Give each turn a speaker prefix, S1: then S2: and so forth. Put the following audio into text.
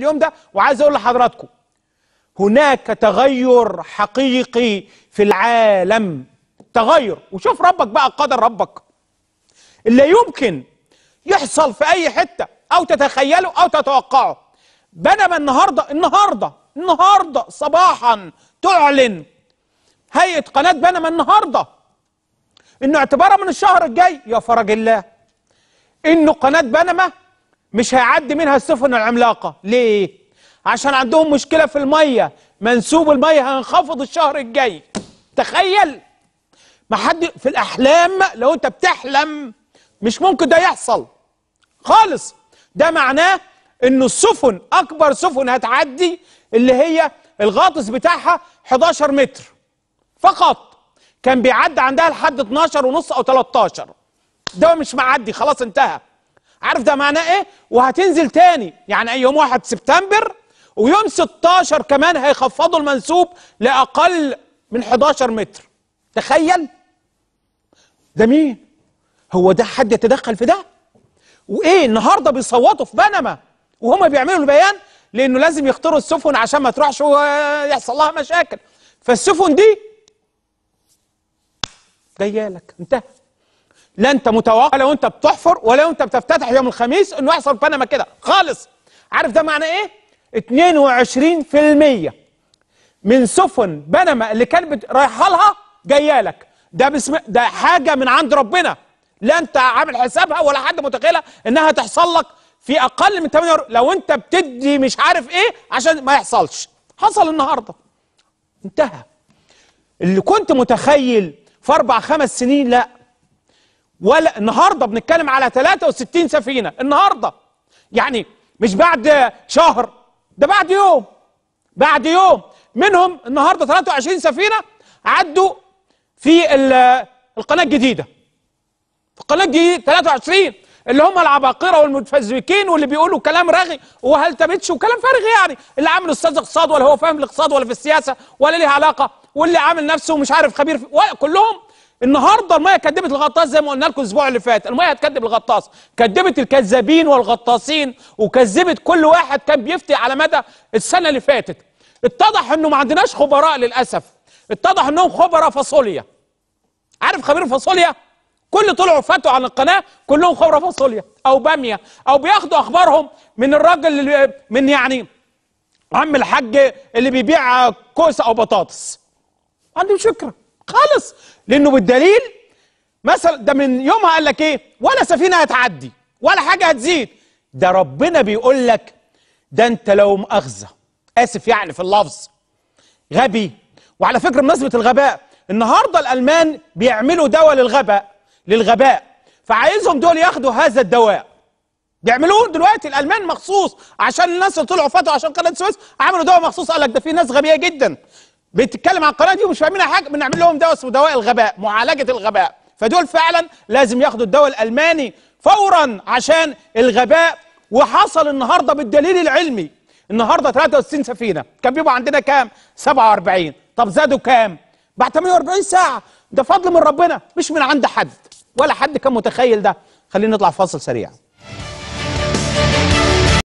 S1: اليوم ده وعايز اقول لحضراتكم هناك تغير حقيقي في العالم تغير وشوف ربك بقى قدر ربك اللي يمكن يحصل في اي حته او تتخيله او تتوقعه بينما النهارده النهارده النهارده صباحا تعلن هيئه قناه بنما النهارده انه اعتبارا من الشهر الجاي يا فرج الله انه قناه بنما مش هيعدي منها السفن العملاقه ليه عشان عندهم مشكله في الميه منسوب الميه هينخفض الشهر الجاي تخيل ما حد في الاحلام لو انت بتحلم مش ممكن ده يحصل خالص ده معناه ان السفن اكبر سفن هتعدي اللي هي الغاطس بتاعها 11 متر فقط كان بيعدي عندها لحد 12 ونص او 13 ده مش معدي خلاص انتهى عارف ده معناه ايه وهتنزل تاني يعني يوم 1 سبتمبر ويوم 16 كمان هيخفضوا المنسوب لاقل من 11 متر تخيل ده مين هو ده حد يتدخل في ده وايه النهارده بيصوتوا في بنما وهم بيعملوا البيان لانه لازم يختاروا السفن عشان ما تروحش ويحصل لها مشاكل فالسفن دي جايه لك انتهت لا انت متوقع ولا انت بتحفر ولا انت بتفتتح يوم الخميس انه يحصل بنما كده خالص عارف ده معنى ايه 22% من سفن بنما اللي كانت رايحه لها جايه لك ده بسم ده حاجه من عند ربنا لا انت عامل حسابها ولا حد متخيلها انها تحصل لك في اقل من 8 لو انت بتدي مش عارف ايه عشان ما يحصلش حصل النهارده انتهى اللي كنت متخيل في اربع خمس سنين لا ولا النهارده بنتكلم على 63 سفينه النهارده يعني مش بعد شهر ده بعد يوم بعد يوم منهم النهارده 23 سفينه عدوا في القناه الجديده في القناه الجديده 23 اللي هم العباقره والمتفزكين واللي بيقولوا كلام رغي وهل تبتش وكلام فارغ يعني اللي عامل استاذ اقتصاد ولا هو فاهم الاقتصاد ولا في السياسه ولا ليه علاقه واللي عامل نفسه مش عارف خبير في... كلهم النهارده الميه كدبت الغطاس زي ما قلنا لكم الاسبوع اللي فات الميه هتكدب الغطاس كدبت الكذابين والغطاسين وكذبت كل واحد كان بيفتي على مدى السنه اللي فاتت اتضح انه ما عندناش خبراء للاسف اتضح انهم خبراء فاصوليا عارف خبير فاصوليا كل طلعوا فاتوا عن القناه كلهم خبراء فاصوليا او باميه او بياخدوا اخبارهم من الراجل اللي من يعني عم الحاج اللي بيبيع كوسه او بطاطس ما عندهمش فكره خالص لانه بالدليل مثلا ده من يومها قال لك ايه ولا سفينه هتعدي ولا حاجه هتزيد ده ربنا بيقول لك ده انت لو مؤاخذه اسف يعني في اللفظ غبي وعلى فكره بمناسبه الغباء النهارده الالمان بيعملوا دواء للغباء للغباء فعايزهم دول ياخدوا هذا الدواء بيعملوه دلوقتي الالمان مخصوص عشان الناس اللي طلعوا فاتوا عشان قناه السويس عملوا دواء مخصوص قال لك ده في ناس غبيه جدا بتتكلم عن القناه دي ومش فاهمين حاجه بنعمل لهم دواء اسمه دواء الغباء معالجه الغباء فدول فعلا لازم ياخدوا الدواء الالماني فورا عشان الغباء وحصل النهارده بالدليل العلمي النهارده 63 سفينه كان بيبقى عندنا كام 47 طب زادوا كام بعد 48 ساعه ده فضل من ربنا مش من عند حد ولا حد كان متخيل ده خلينا نطلع فاصل سريع